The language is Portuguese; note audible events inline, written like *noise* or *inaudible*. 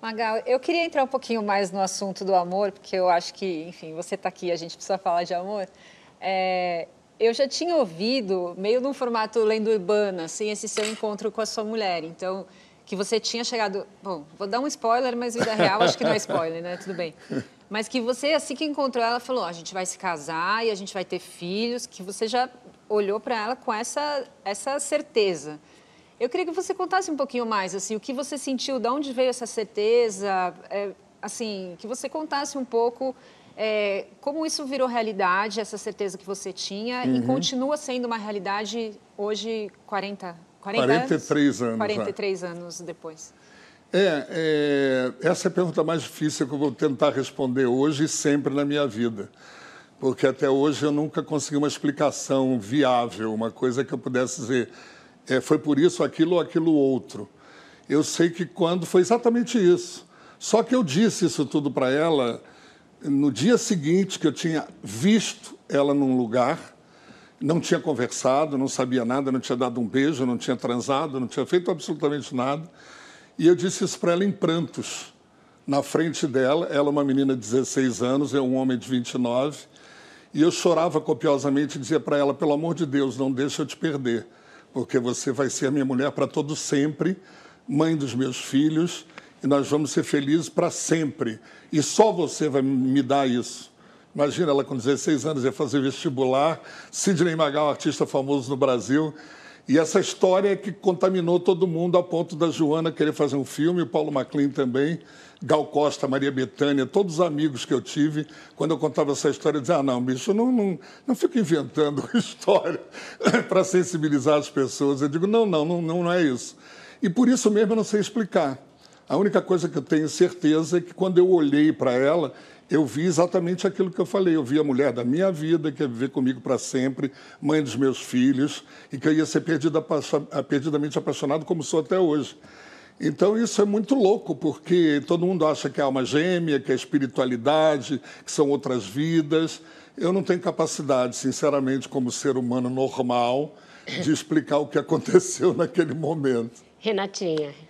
Magal, eu queria entrar um pouquinho mais no assunto do amor, porque eu acho que, enfim, você está aqui, a gente precisa falar de amor. É, eu já tinha ouvido, meio num formato lenda urbana, assim, esse seu encontro com a sua mulher. Então, que você tinha chegado. Bom, vou dar um spoiler, mas vida real acho que não é spoiler, né? Tudo bem. Mas que você, assim que encontrou ela, falou: oh, a gente vai se casar e a gente vai ter filhos, que você já olhou para ela com essa, essa certeza. Eu queria que você contasse um pouquinho mais, assim, o que você sentiu, de onde veio essa certeza, é, assim, que você contasse um pouco é, como isso virou realidade, essa certeza que você tinha, uhum. e continua sendo uma realidade hoje, 40, 40 43 anos? anos 43 né? anos depois. É, é, essa é a pergunta mais difícil que eu vou tentar responder hoje e sempre na minha vida. Porque até hoje eu nunca consegui uma explicação viável, uma coisa que eu pudesse dizer, é, foi por isso aquilo ou aquilo outro. Eu sei que quando foi exatamente isso. Só que eu disse isso tudo para ela no dia seguinte que eu tinha visto ela num lugar, não tinha conversado, não sabia nada, não tinha dado um beijo, não tinha transado, não tinha feito absolutamente nada. E eu disse isso para ela em prantos, na frente dela. Ela é uma menina de 16 anos, eu é um homem de 29. E eu chorava copiosamente e dizia para ela: pelo amor de Deus, não deixa eu te perder porque você vai ser minha mulher para todo sempre, mãe dos meus filhos, e nós vamos ser felizes para sempre. E só você vai me dar isso. Imagina ela com 16 anos ia fazer vestibular, Sidney Magal, artista famoso no Brasil, e essa história é que contaminou todo mundo a ponto da Joana querer fazer um filme, o Paulo Maclean também, Gal Costa, Maria Bethânia, todos os amigos que eu tive, quando eu contava essa história, diziam, dizia, ah, não, bicho, não, não, não fico inventando *laughs* história para sensibilizar as pessoas. Eu digo, não, não, não, não é isso. E por isso mesmo eu não sei explicar. A única coisa que eu tenho certeza é que quando eu olhei para ela, eu vi exatamente aquilo que eu falei. Eu vi a mulher da minha vida, que ia viver comigo para sempre, mãe dos meus filhos, e que eu ia ser perdida, perdidamente apaixonado, como sou até hoje. Então, isso é muito louco, porque todo mundo acha que é alma gêmea, que é espiritualidade, que são outras vidas. Eu não tenho capacidade, sinceramente, como ser humano normal, de explicar o que *laughs* aconteceu naquele momento. Renatinha,